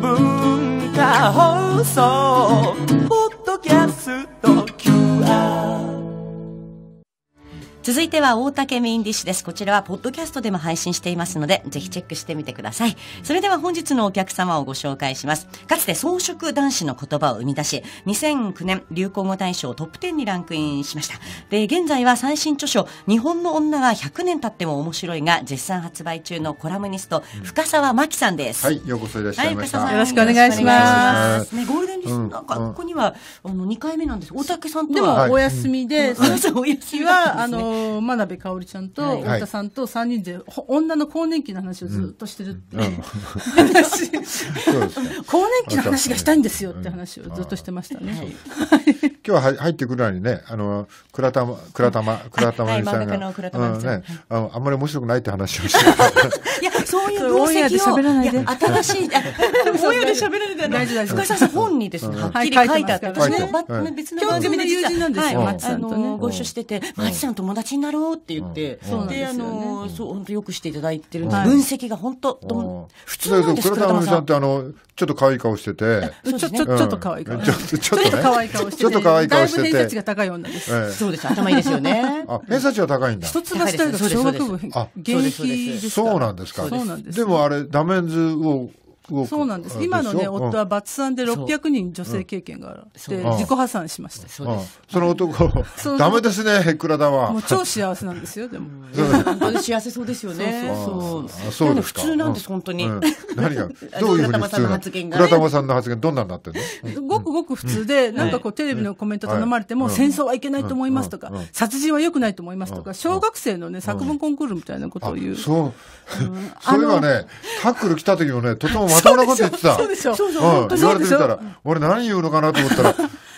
文化放送続いては大竹メインディッシュです。こちらはポッドキャストでも配信していますので、ぜひチェックしてみてください。それでは本日のお客様をご紹介します。かつて装飾男子の言葉を生み出し、2009年流行語大賞トップ10にランクインしました。で、現在は最新著書、日本の女は100年経っても面白いが、絶賛発売中のコラムニスト、深沢真紀さんです。はい、ようこそいらっしゃいました。はい、よろしくお願いします。ね、ゴールデンリスッシュ、なんかここには、あの、2回目なんです。大竹さんとは。でも、お休みで、そうそう、お休みは、あの、真鍋かおりちゃんと太田さんと3人で、女の更年期の話をずっとしてるってう更年期の話がしたいんですよって話をずっとしてましたね。今日は入ってくるのにね、あの、倉玉、倉玉、倉田真さんが、ね、あの、あんまり面白くないって話をして いや、そういう分析を、いや、新しい、オういうで喋られたの、深井さん本にですね、はっきり書いてあって、私の別の番組で友人なんですよ、松さんとね。ご一緒してて、松さん友達ちになろうって言って、うん、で、あの、そう、本当よくしていただいてるんです、分析が本当、普通なんです倉田さんって、あの、ちょっと可愛い顔してて、ちょちょちょっと可愛い顔してて、ちょっと可愛い顔してて、ちょっと可愛い顔してて、だいぶ偏差値が高い女です。そうです、頭いいですよね。あ、偏差値は高いんだ。一橋大学小学部現役ですそうなんですか。でもあれ、ダメンズをそうなんです。今のね、夫はバツさんで600人女性経験があるで、自己破産しました。その男、ダメですね、ヘクは。もう超幸せなんですよ、でも。本当に幸せそうですよね。そう。普通なんです、本当に。何が どういうふうさんの発言が。倉玉さんの発言、どんなになってるのごくごく普通で、なんかこう、テレビのコメント頼まれても、戦争はいけないと思いますとか、殺人は良くないと思いますとか、小学生のね、作文コンクールみたいなことを言う。そう。それはね、タックル来た時もね、とてもまともなこと言ってた。そうでしょ。うん、言われてみたら、俺何言うのかなと思ったら、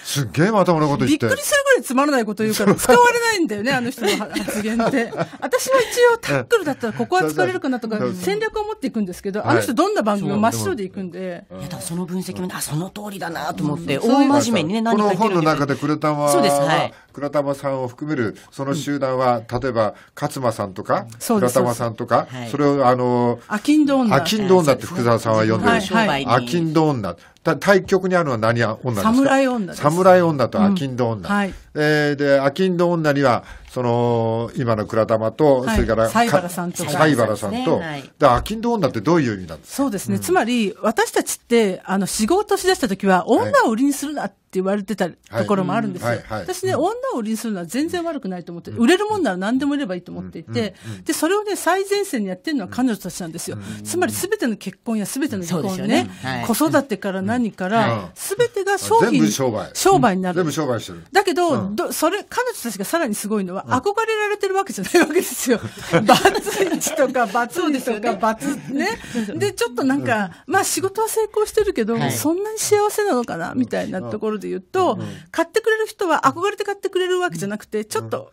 すげえまともなこと言って。びっくりするぐらいつまらないこと言うから使われないんだよね、あの人の発言って。私は一応タックルだったらここは疲れるかなとか戦略を持っていくんですけど、あの人どんな番組も真っ白でいくんで。いや、だからその分析も、あ、その通りだなと思って、大真面目にね、何かこの本の中で倉田は、そうです、はい。倉田さんを含めるその集団は、例えば勝間さんとか、倉田さんとか、それをあの、アキンドーンナ。アキンドーンナって福沢さんは呼んでる。アキンドーンナ。対局にあるのは何女ですか侍女侍女とアキンド女。うんはい、えー、で、アキンド女には、その、今の倉玉と、はい、それから、西原さんと。西原さんと。ね、だアキンド女ってどういう意味なんですかそうですね。うん、つまり、私たちって、あの、仕事しだした時は、女を売りにするなって、言われてたところもあるんですよ。私ね、女を売りにするのは全然悪くないと思って、売れるもんなら何でも売ればいいと思っていて、で、それをね、最前線にやってるのは彼女たちなんですよ。つまりすべての結婚やすべての離婚ね、ね子育てから何から、すべてが商品、商売。商売になる。全部商売してる。だけど、それ、彼女たちがさらにすごいのは、憧れられてるわけじゃないわけですよ。バツイチとか、バツイチとか、バツ、ね。で、ちょっとなんか、まあ仕事は成功してるけど、そんなに幸せなのかな、みたいなところでで言うと、買ってくれる人は憧れて買ってくれるわけじゃなくて、ちょっと、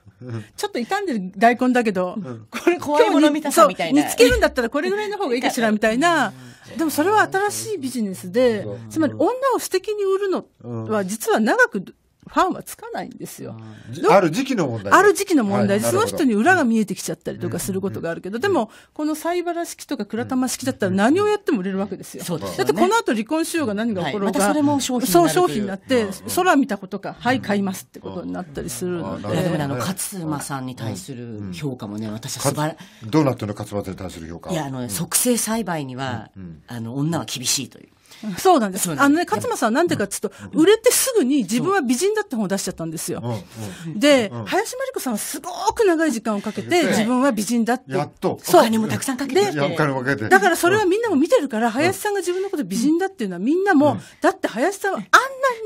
ちょっと傷んでる大根だけど、これ怖いもの見たさみたいな。見つけるんだったらこれぐらいの方がいいかしらみたいな。でもそれは新しいビジネスで、つまり女を素敵に売るのは実は長くファンはつかないんですよ。ある時期の問題。ある時期の問題で、はい、その人に裏が見えてきちゃったりとかすることがあるけど、うん、でも、このサイバラ式とか倉玉式だったら何をやっても売れるわけですよ。うん、だってこの後離婚しようが何が起ころうが。はい、ま、それも商品そう、商品になって、空見たことか、はい、買いますってことになったりするので。でもあの、勝間さんに対する評価もね、私は素晴らどうなってるの勝間さんに対する評価いや、あの、促成栽培には、あの、女は厳しいという。そうなんです。あのね、勝間さんなんでかっつうと、売れてすぐに自分は美人だって本を出しちゃったんですよ。で、林真理子さんはすごく長い時間をかけて、自分は美人だって。やっと。そう。お金もたくさんかけて。お金もかけて。だからそれはみんなも見てるから、林さんが自分のこと美人だっていうのはみんなも、だって林さんはあんな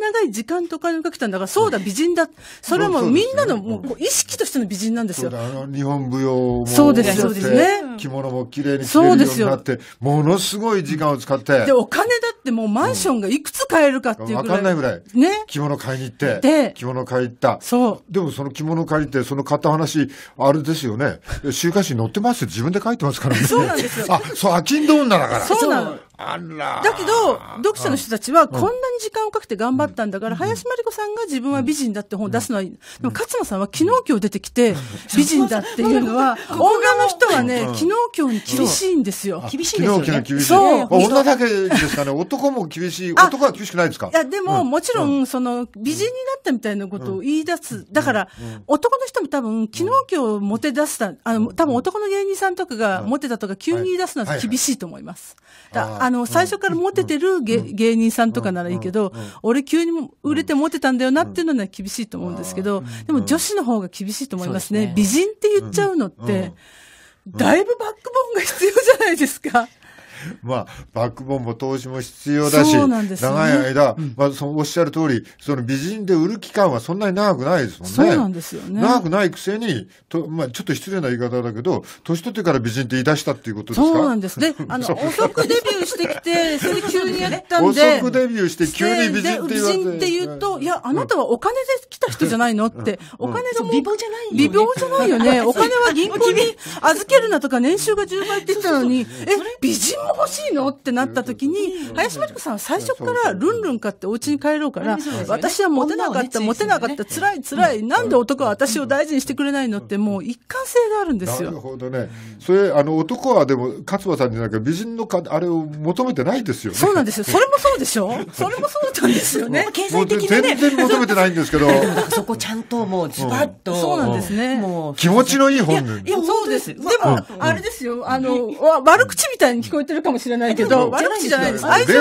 に長い時間とお金をかけたんだから、そうだ、美人だ。それはもうみんなのもう意識としての美人なんですよ。日本舞踊も。そうです、そうですね。着物も綺麗に着るようになって、ものすごい時間を使って。で、お金だって、ってもうマンションがいくつ買えるかっていうぐらい。わ、かんないぐらい。ね。着物買いに行って。で、着物買い行った。そう。でもその着物借りて、その買った話、あれですよね。週刊誌に載ってますって自分で書いてますからね。そうなんですよ。あ、そう、きん人んだから。そうなの。あら。だけど、読者の人たちは、こんなに時間をかけて頑張ったんだから、林真理子さんが自分は美人だって本を出すのは、でも勝野さんは昨日今日出てきて、美人だっていうのは、女の人はね、昨日今日に厳しいんですよ。厳しいですよ、ね。昨日今日厳しい。そう。女だけですかね。男も厳しい。男は厳しくないですかいや、でも、もちろん、その、美人になったみたいなことを言い出す。だから、男の人も多分、昨日今日モテ出した、あの、多分男の芸人さんとかがモテたとか急に言い出すのは厳しいと思います。あの、最初からモテてる芸人さんとかならいいけど、俺急に売れてモテたんだよなっていうのは厳しいと思うんですけど、でも女子の方が厳しいと思いますね。美人って言っちゃうのって、だいぶバックボーンが必要じゃないですか。まあ、バックボーンも投資も必要だし、ね、長い間、うん、まあ、そのおっしゃる通り、その美人で売る期間はそんなに長くないですもんね。そうなんですよね。長くないくせに、とまあ、ちょっと失礼な言い方だけど、年取ってから美人って言い出したっていうことですかそうなんです。で、あの、遅くデビューしてきて、それ急にやったんで。遅くデビューして急に美人って言われて。美人って言うと、いや、あなたはお金で来た人じゃないのって、お金がも美貌じゃないよね。美貌じゃないよね。お金は銀行に預けるなとか年収が10倍って言ったのに、え、美人ン欲しいのってなった時に、林真理子さんは最初からルンルンかってお家に帰ろうから、私はモてなかった、モてなかった、辛い辛い、なんで男は私を大事にしてくれないのって、もう一貫性があるんですよ。なるほどね。それ、あの、男はでも、勝間さんじゃなく美人のか、あれを求めてないですよね。そうなんですよ。それもそうでしょそれもそうなんですよね。経済的にね。全然求めてないんですけど。そこちゃんともうズバッと、そうなんですね。もう。気持ちのいい本いや、いやそうです。でも、あれですよ。あの、悪口みたいに聞こえてるるかもしれないけど、悪口じゃないです。愛情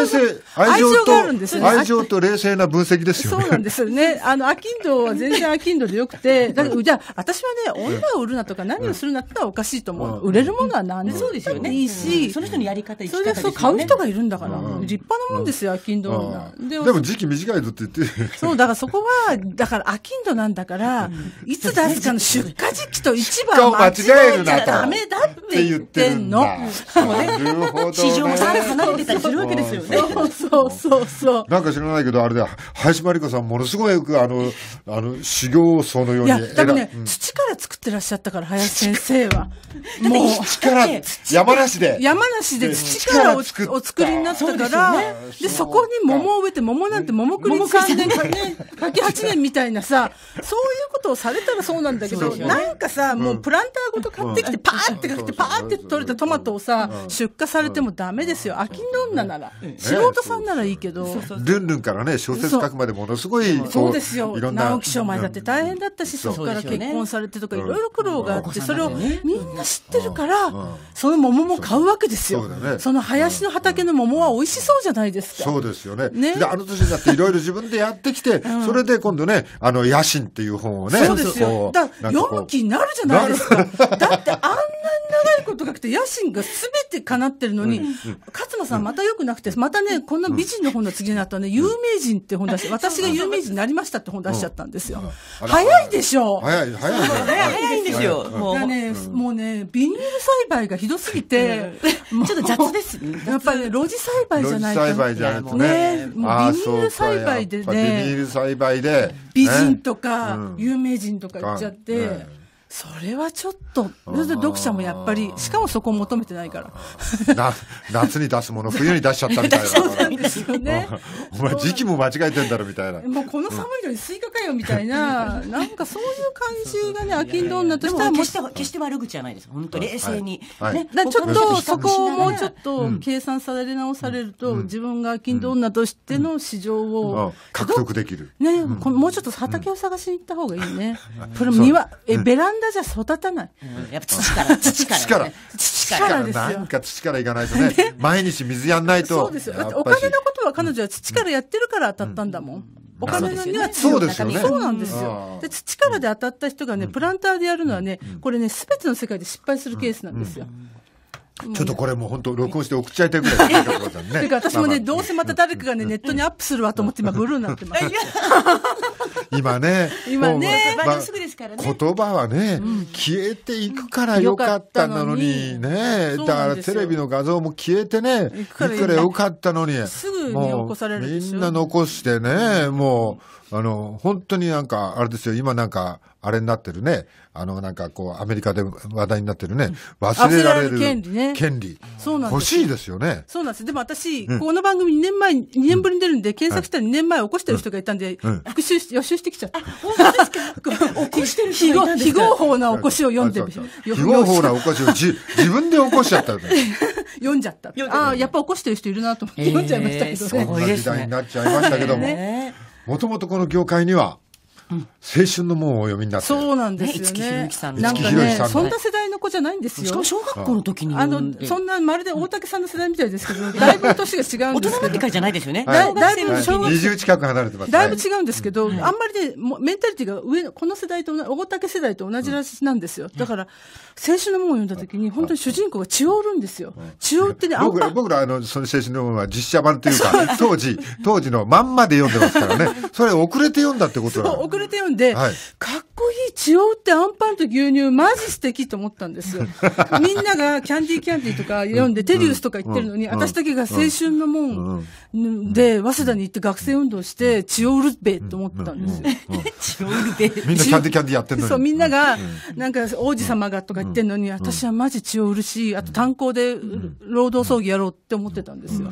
愛情があるんです愛情と冷静な分析ですよね。そうなんですよね。あの、アキンドは全然アキンドでよくて、だじゃあ、私はね、女を売るなとか何をするなってのはおかしいと思う。売れるものは何でもいいし、その人のやり方、それでそう買う人がいるんだから、立派なもんですよ、アキンドは。でも時期短いぞって言って。そう、だからそこは、だからアキンドなんだから、いつ出すかの出荷時期と一番間違えちゃダメだって言ってんの。なるほど。市場から離れてたりするわけですよね。そうそうそう。なんか知らないけど、あれだ、林真理子さん、ものすごいよく、あの、あの、修行僧のように。いや、多分ね、土から作ってらっしゃったから、林先生は。もう、土から、山梨で。山梨で土からお作りになったから、で、そこに桃を植えて、桃なんて桃栗3年かね、柿8年みたいなさ、そういうことをされたらそうなんだけど、なんかさ、もうプランターごと買ってきて、パーってかけて、パーって取れたトマトをさ、出荷されてってもダメですよ。飽き女なら。素人さんならいいけど。ルンルンからね、小説書くまでものすごい、そうですよ。直木賞前だって大変だったし、そこから結婚されてとか、いろいろ苦労があって、それをみんな知ってるから、その桃も買うわけですよ。その林の畑の桃は美味しそうじゃないですか。そうですよね。で、あの年になっていろいろ自分でやってきて、それで今度ね、あの、野心っていう本をね、そうですよ。だ読む気になるじゃないですか。だってあん長いことかくて、野心がすべて叶ってるのに、うん勝間さんまた良くなくて、またね、こんな美人の本の次になったね、有名人って本出して、私が有名人になりましたって本出しちゃったんですよ。早いでしょ早い、早い。早いんですよ。もうね、もうね、ビニール栽培がひどすぎて、ちょっと雑ですやっぱりね、露地栽培じゃないと。露地栽培じゃないとね。もうビニール栽培でね。ビニール栽培で。美人とか、有名人とか言っちゃって。それはちょっと、読者もやっぱり、しかもそこを求めてないから。夏に出すもの、冬に出しちゃったみたいな。ね。お前時期も間違えてんだろみたいな。もうこの寒いのにスイカかよみたいな、なんかそういう慣習がね、商人女としては決して、決して悪口じゃないです。本当冷静に。ね、ちょっと、そこをもうちょっと計算され直されると、自分が商人女としての市場を、獲得できる。ね、もうちょっと畑を探しに行った方がいいね。これ庭、え、ベランダ魚じゃ育たない。やっぱ土から、土から、土から。土からですなんか土からいかないとね。毎日水やんないと。そうですよ。だってお金のことは彼女は土からやってるから当たったんだもん。お金には強い、ね、そうなんですよ。で土からで当たった人がね、プランターでやるのはね、これね、すべての世界で失敗するケースなんですよ。ちょっとこれもう本当、録音して送っちゃいたいぐらいね。てか私もね、どうせまた誰かがね、ネットにアップするわと思って今ブルーになってます。今ね。今ね、まあ、言葉はね、消えていくからよかったなのに、ね。だからテレビの画像も消えてね、いくらよかったのに。すぐ見起こされるみんな残してね、もう、あの、本当になんか、あれですよ、今なんか、あれになってるね、あの、なんかこう、アメリカで話題になってるね、忘れられる権利ね。権利。そうなんです。欲しいですよね。そうなんです。でも私、この番組2年前、2年ぶりに出るんで、検索したら2年前起こしてる人がいたんで、復習し、予習してきちゃった。本当ですか 起こしてる人非合法な起こしを読んでる非合法な起こしを自分で起こしち ゃった。読んじゃった。ああ、やっぱ起こしてる人いるなと思って読んじゃいましたけどね。そんな時代になっちゃいましたけども。もともとこの業界には、青春の門をお読みになって。そうなんですよね。なんかね、そんな世代の子じゃないんですよ。しかも小学校の時に。あの、そんな、まるで大竹さんの世代みたいですけど、だいぶ年が違うんです大人のか界じゃないですよね。だいぶ小学20近く離れてます。だいぶ違うんですけど、あんまりね、メンタリティが上の、この世代と、大竹世代と同じらしなんですよ。だから、青春の門を読んだ時に、本当に主人公が血を売るんですよ。血を売ってね、僕ら、僕ら、あの、その青春の門は実写版というか、当時、当時のまんまで読んでますからね。それ遅れて読んだってことなの。くれてるんで、はい、かっこいい、血を打ってアンパンと牛乳、マジ素敵と思ったんですよ。みんながキャンディーキャンディーとか読んで、テリウスとか言ってるのに、私だけが青春のもんで、早稲田に行って学生運動して、血を売るべと思ったんですよ。血を売るべ みんなキャンディーキャンディーやってんのに。そう、みんなが、なんか王子様がとか言ってんのに、私はマジ血を売るし、あと炭鉱で労働葬儀やろうって思ってたんですよ。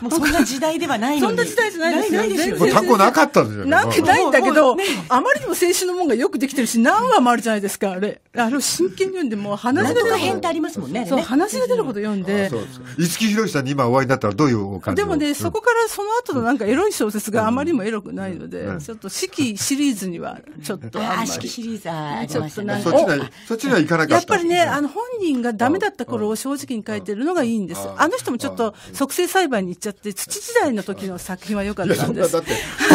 もうそんな時代ではないのに。そんな時代じゃないですよ。ない炭鉱なかったんですよ。なくないんだけど、あまりにも青春のもんがよくできてるし、何話もあるじゃないですか、あれ。あれを真剣に読んで、もう話が出る。編ってありますもんね。そう、話が出るほど読んで。五木ひろしさんに今お会いになったらどういう感じでもね、そこからその後のなんかエロい小説があまりにもエロくないので、ちょっと四季シリーズには、ちょっとああ、四季シリーズはありましたね。そっちには、そっちには行かなかった。やっぱりね、あの、本人がダメだった頃を正直に書いてるのがいいんです。あの人もちょっと促成栽培に行っちゃって、土時代の時の作品は良かったんです。だって、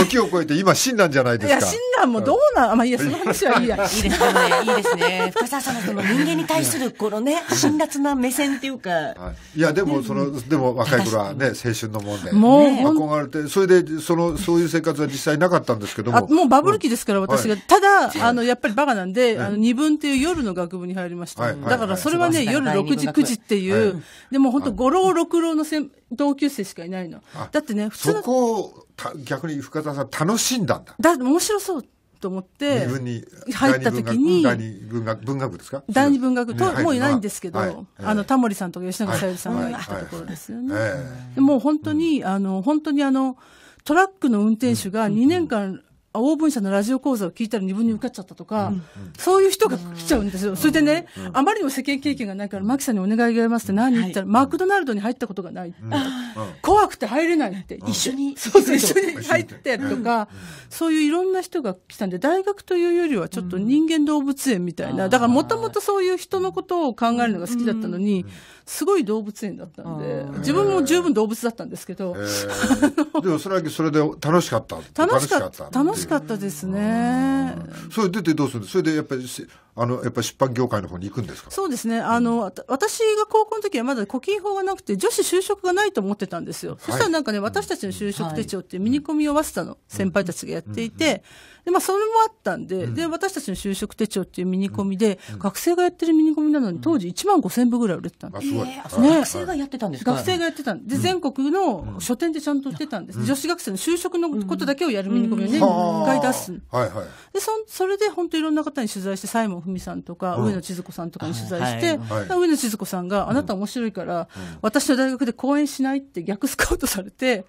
時を超えて今死んだんじゃないですか。談もどうなまあいいや、その話はいいや。いいですね、いいですね。深澤さんのその人間に対するこのね、辛辣な目線っていうか。いや、でも、その、でも若い頃はね、青春のもんで。もう。憧れて、それで、その、そういう生活は実際なかったんですけども。もうバブル期ですから、私が。ただ、あの、やっぱりバカなんで、あの、二分っていう夜の学部に入りました。だからそれはね、夜6時、9時っていう、でも本当五郎六郎の同級生しかいないの。だってね、普通の。逆に深田さん楽しんだんだ。だ、面白そうと思って、入った時に、第二文学、文学ですか第二文学と、もういないんですけど、はい、あの、タモリさんとか吉永小百合さんがいたところですよね。もう本当に、あの、本当にあの、トラックの運転手が2年間、オーブン社のラジオ講座を聞いたら二分に受かっちゃったとか、うん、そういう人が来ちゃうんですよ。それでね、あまりにも世間経験がないから、マキさんにお願いがありますって何言ったら、はい、マクドナルドに入ったことがない。怖くて入れないって。一緒に。そうそう、一緒に入ってとか、そういういろんな人が来たんで、大学というよりはちょっと人間動物園みたいな。だからもともとそういう人のことを考えるのが好きだったのに、すごい動物園だったんで、自分も十分動物だったんですけど。でもそれはそれで楽しかった。楽しかった。楽ししかったですね。それ出てどうするんですそれでやっぱりあのやっぱり出版業界の方に行くんですかそうですねあの、うん、私が高校の時はまだ呼吸法がなくて、女子就職がないと思ってたんですよ、そしたらなんかね、私たちの就職手帳っていうミニコミを早稲田の先輩たちがやっていて、でまあ、それもあったんで,、で、私たちの就職手帳っていうミニコミで、学生がやってるミニコミなのに、当時1万5000部ぐらい売れてたんです、えー、ね、学生がやってたんです学生がやってたんで、全国の書店でちゃんと売ってたんです、女子学生の就職のことだけをやるミニコミをね、一、回出す、はいはい、でそそれで本当、いろんな方に取材して、サイモン文さんとか、上野千鶴子さんとかに取材して、上野千鶴子さんが、あなた面白いから、私の大学で講演しないって逆スカウトされて、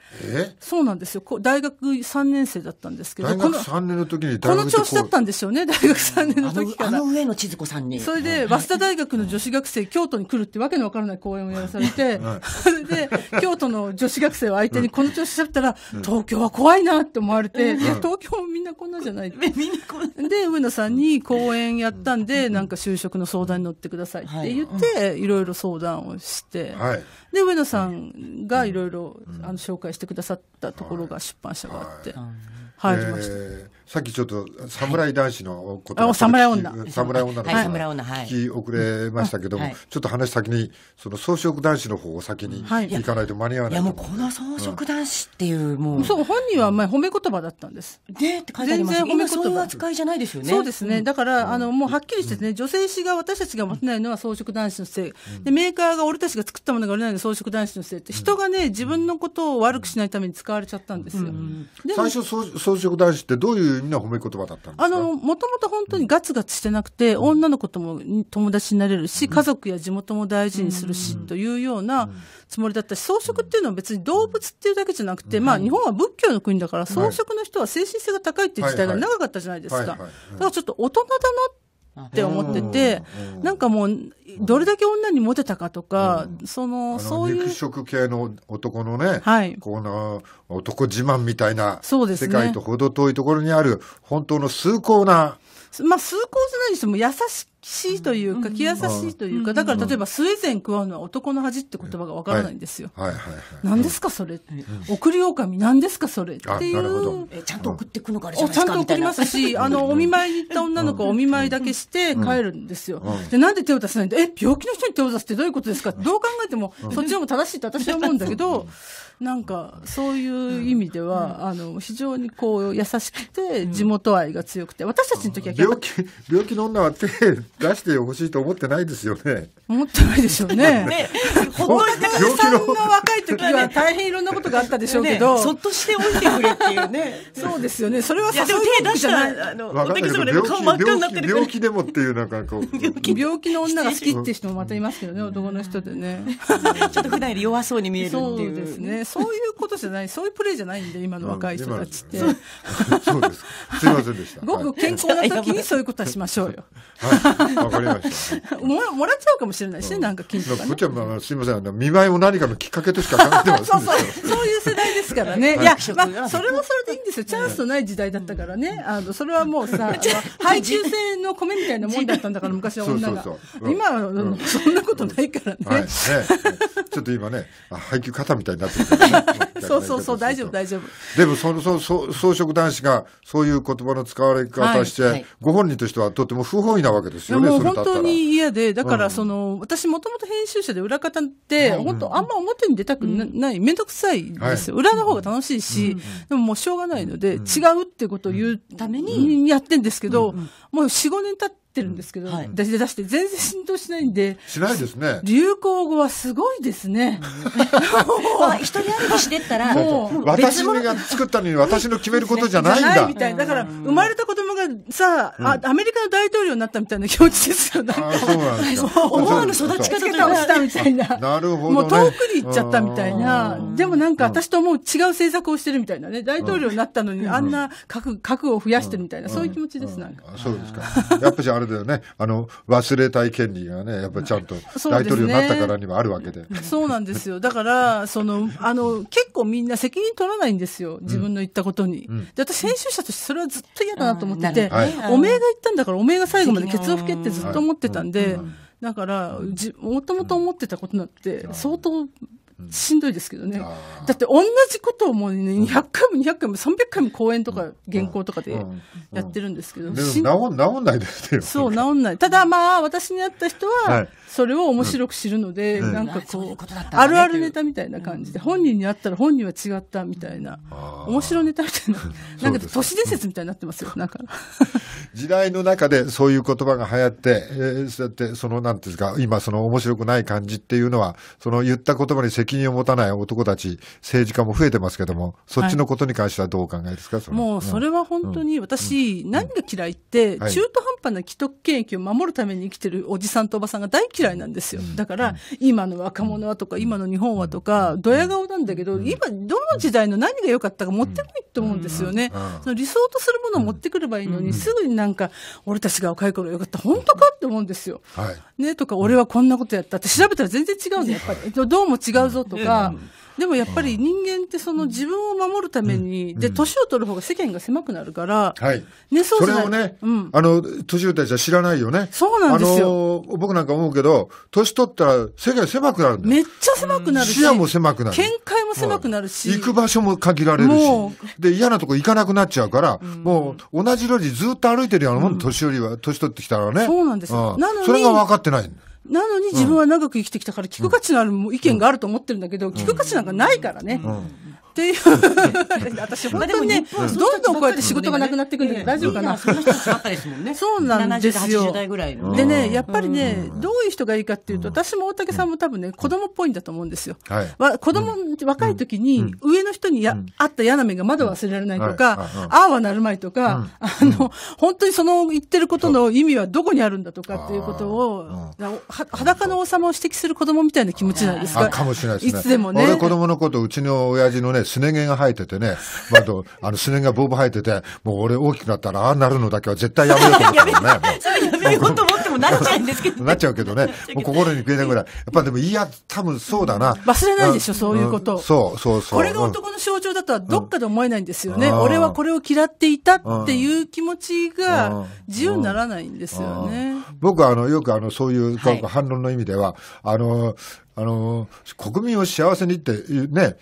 そうなんですよ。大学3年生だったんですけど、この3年の時にこの調子だったんですよね、大学3年の時から。あの上野千鶴子さんに。それで、早稲田大学の女子学生、京都に来るってわけのわからない講演をやらされて、それで、京都の女子学生を相手にこの調子だったら、東京は怖いなって思われて、いや、東京もみんなこんなじゃない。で、上野さんに講演やっったんで、なんか就職の相談に乗ってくださいって言って、いろいろ相談をして、はい、で、上野さんがいろいろ、あの紹介してくださったところが出版社があって、入りました。えーさっきちょっと侍男子のことを、侍女侍女の聞き遅れましたけども、ちょっと話先にその装飾男子の方を先に行かないと間に合わないいやもうこの装飾男子っていうもう、そう本人はまり褒め言葉だったんですでって書いてあります全然褒め言葉扱いじゃないですよねそうですねだから、あのもうはっきりしてね、女性誌が私たちが持てないのは装飾男子のせい、でメーカーが俺たちが作ったものが売れないの装飾男子のせいって人がね自分のことを悪くしないために使われちゃったんですよ、最初装飾男子ってどういう意味褒め言葉だったんですかあの、もともと本当にガツガツしてなくて、うん、女の子とも友達になれるし、家族や地元も大事にするし、というようなつもりだったし、装飾っていうのは別に動物っていうだけじゃなくて、まあ日本は仏教の国だから、装飾の人は精神性が高いっていう時代が長かったじゃないですか。だからちょっと大人だなってって思ってて、なんかもう、どれだけ女にモテたかとか、うん、その、そういう。肉食系の男のね、はい、この男自慢みたいな、そうですね。世界と程遠いところにある、本当の崇高な。まあ、崇高じゃないにしても、優ししいというか、気優しいというか、だから例えばスウェーデン食わうのは男の恥って言葉がわからないんですよ。はいはいはい。何ですかそれ、送り狼何ですかそれっていう。え、ちゃんと送ってくのかあれちゃんと送りますし、あの、お見舞いに行った女の子はお見舞いだけして帰るんですよ。で、なんで手を出さないんえ、病気の人に手を出すってどういうことですかどう考えても、そっちの方正しいと私は思うんだけど、なんか、そういう意味では、あの、非常にこう、優しくて、地元愛が強くて、私たちの時は病気、病気の女は手、出してほしいと思ってないですよね。思ってないですよね。ね、ほんとに高さんの若い時は大変いろんなことがあったでしょうけど。そっとしておいてくれっていうね。そうですよね。それはさすが手出したあの、お客様でも顔真っ赤になってる病気でもっていうなんかこう。病気の女が好きって人もまたいますけどね、男の人でね。ちょっと普段より弱そうに見えるっていう。そうですね。そういうことじゃない、そういうプレイじゃないんで、今の若い人たちって。そうです。すいませんでした。ごく健康な時にそういうことはしましょうよ。はいわかりました。もらもらっちゃうかもしれないしうん、なんか金とか、ね、すみません、見舞いも何かのきっかけとしか考えてませんでした。そうそう、そういう世代ですからね。いや、まあ、それはそれでいいんですよ。チャンスのない時代だったからね。あの、それはもうさ、配給制の米みたいなもんだったんだから、昔は女が。今は、そんなことないからね。ちょっと今ね、配給肩みたいになってるそうそうそう、大丈夫、大丈夫。でも、その、その、装飾男子が、そういう言葉の使われ方して、ご本人としてはとても不本意なわけですよね、もう本当に嫌で、だから、その、私もともと編集者で裏方って、本当あんま表に出たくない、めんどくさいですよ。裏の方が楽しいし、でももうしょうがないので、違うってことを言うためにやってんですけど、もう4、5年経って、ってるんですけど、はい、出し出して全然浸透しないんで。しないですね。流行語はすごいですね。あ、一人歩きしてったら、もう、私が作ったのに私の決めることじゃないんだ。みたいな。だから、生まれた子供がさ、あ、アメリカの大統領になったみたいな気持ちですよ。なんか、思わぬ育ち方をしたみたいな。なるほど。もう遠くに行っちゃったみたいな。でもなんか私ともう違う政策をしてるみたいなね。大統領になったのにあんな核、核を増やしてるみたいな、そういう気持ちです、なんか。そうですか。やっぱじゃあれだよね、あの、忘れたい権利がね、やっぱりちゃんと大統領になったからにはあるわけで。そう、ね,、なんですよ。だから、その、あの、結構みんな責任取らないんですよ、自分の言ったことに。うん、で、私、編集者としてそれはずっと嫌だなと思ってて、はい、おめえが言ったんだから、おめえが最後までケツを拭けってずっと思ってたんで、だから、もともと思ってたことなんて、相当、しんどいですけどね。だって同じことをもうね、200回も200回も300回も講演とか原稿とかでやってるんですけど。でんないですよ。そう、治んない。ただまあ、私に会った人は、それを面白く知るので、なんかこう、あるあるネタみたいな感じで、本人に会ったら本人は違ったみたいな、面白ネタみたいな、なんか都市伝説みたいになってますよ、なんか。時代の中でそういう言葉が流行って、えー、そうやって、その、なんていうんですか、今その面白くない感じっていうのは、その言った言葉に責責任を持たない男たち、政治家も増えてますけども、そっちのことに関してはどうお考えですか、もうそれは本当に私、何が嫌いって、中途半端な既得権益を守るために生きてるおじさんとおばさんが大嫌いなんですよ。だから、今の若者はとか、今の日本はとか、ドヤ顔なんだけど、今、どの時代の何が良かったか持ってこいって思うんですよね。その理想とするものを持ってくればいいのに、すぐになんか、俺たちが若い頃よかった、本当かって思うんですよ。ね、とか、俺はこんなことやったって調べたら全然違うんですやっぱり。どうも違うぞとか。でもやっぱり人間ってその自分を守るために、うん、で、年を取る方が世間が狭くなるから、はい。ね、そうそれをね、うん、あの、年りたちは知らないよね。そうなんですよ。あの、僕なんか思うけど、年取ったら世界狭くなるんだめっちゃ狭くなるし。視野も狭くなる。見解も狭くなるし。行く場所も限られるし。で、嫌なとこ行かなくなっちゃうから、うん、もう同じ路地ずっと歩いてるようなもん、年寄りは、年取ってきたらね。そうなんですよ。なのに。それが分かってないんだ。なのに自分は長く生きてきたから聞く価値のある意見があると思ってるんだけど、聞く価値なんかないからね。っていう。私、本当にね、どんどんこうやって仕事がなくなっていくんだけど、大丈夫かなそうなんですよ。でね、やっぱりね、どういう人がいいかっていうと、私も大竹さんも多分ね、子供っぽいんだと思うんですよ。子供、若い時に、上の人にあった嫌な面がまだ忘れられないとか、ああはなるまいとか、あの、本当にその言ってることの意味はどこにあるんだとかっていうことを、裸の王様を指摘する子供みたいな気持ちなんですか。かもしれないですね。いつでもね。俺子供のこと、うちの親父のね、すね毛が生えててね、まあ、と、あの、すね毛がボーボ生えてて、もう俺大きくなったら、ああなるのだけは絶対やめようと思ったもんね。やめようと思ってもなっちゃうんですけど、ね、なっちゃうけどね。もう心に食えないぐらい。やっぱでも、いや、多分そうだな。忘れないでしょ、そういうこと。そう、そうそう。これが男の象徴だとはどっかで思えないんですよね。俺はこれを嫌っていたっていう気持ちが自由にならないんですよね。僕は、あの、よくあの、そういう反論の意味では、あの、あの、国民を幸せにって、ね、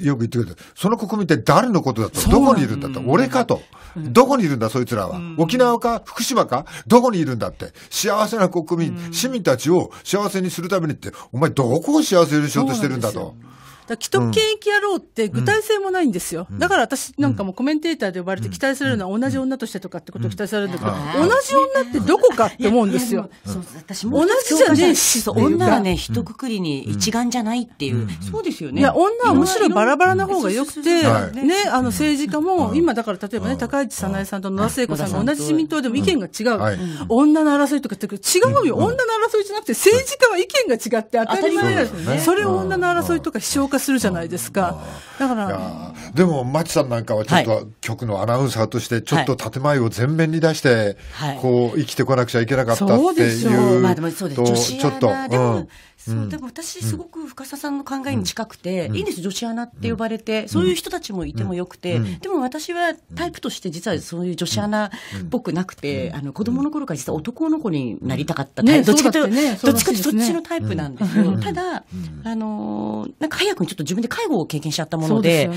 よく言ってくれて、その国民って誰のことだと、どこにいるんだと、俺かと、どこにいるんだ、そいつらは、沖縄か福島か、どこにいるんだって、幸せな国民、市民たちを幸せにするためにって、お前、どこを幸せにしようとしてるんだと。だ既得権益野郎って具体性もないんですよ、うん、だから私なんかもコメンテーターで呼ばれて期待されるのは同じ女としてとかってことを期待されるんだけど、同じ女ってどこかって思うんですよ。私も同じじゃねえし、女はね、一括りに一丸じゃないっていう、そうですよね。いや、女はむしろバラバラな方がよくて、ね、あの政治家も、今だから例えばね、高市早苗さんと野田聖子さんが同じ自民党でも意見が違う。女の争いとかって違うよ。女の争いじゃなくて、政治家は意見が違って当たり前だよ。それを女の争いとか、化するじゃないですか。だから。でも、マチさんなんかはちょっと局のアナウンサーとして、ちょっと建前を前面に出して、こう、生きてこなくちゃいけなかったっていう。そうでしょう。まあでもそうです。女子アナでも、そう、だか私、すごく深澤さんの考えに近くて、いいんです、女子アナって呼ばれて、そういう人たちもいてもよくて、でも私はタイプとして、実はそういう女子アナっぽくなくて、あの子供の頃から実は男の子になりたかったタイプ、どっちかというと、どっちかとそっちのタイプなんですよ。ただ、あのなんか早くにちょっと自分で介護を経験しちゃったもので、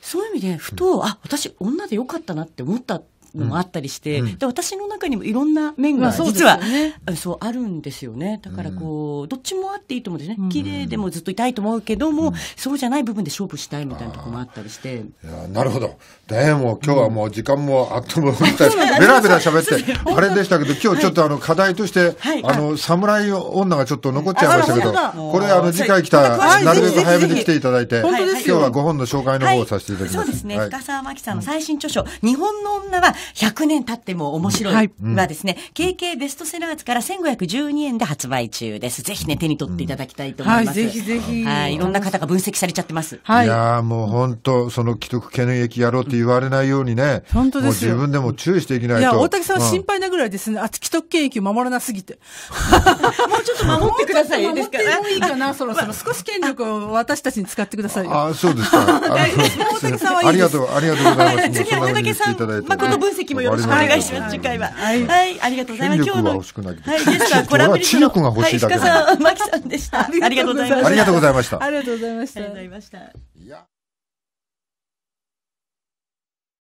そういう意味で、ふと、あ私、女でよかったなって思ったのもあったりして、うん、で私の中にもいろんな面が実は、まあね、そうあるんですよねだからこう、どっちもあっていいと思うんですね綺麗でもずっといたいと思うけども、そうじゃない部分で勝負したいみたいなところもあったりしてなるほどでも今日はもう時間もあっという間に ベラベラ喋ってあれでしたけど今日ちょっとあの課題として、はい、あの侍女がちょっと残っちゃいましたけどこれあの次回来たなるべく早めに来ていただいて今日はご本の紹介の方をさせていただきます、そうですね、深沢真紀さんの最新著書「日本の女は100年経っても面白いはいですね、経験 KK ベストセラーズから1512円で発売中です。ぜひね、手に取っていただきたいと思います。うん、はい、ぜひぜひ。はい、いろんな方が分析されちゃってます。はい。いやもう本当、その既得権益やろうって言われないようにね、本当です自分でも注意していきないと。いや、大竹さん心配なぐらいですね、あ、既得権益を守らなすぎて。もうちょっと守ってください。ですかもいいかな、そろそろ。少し権力を私たちに使ってください。あ、そうですか。大竹さんはいいです。ありがとう、ありがとうございます。次は大竹さん、分分析もよろしくお願いします、次回は。はい、はい、ありがとうございます。今日の。はい、ゲストはコラムリの、はい、石川さん、牧さんでした。ありがとうございました。ありがとうございました。ありがとうございました。ありがとうございました。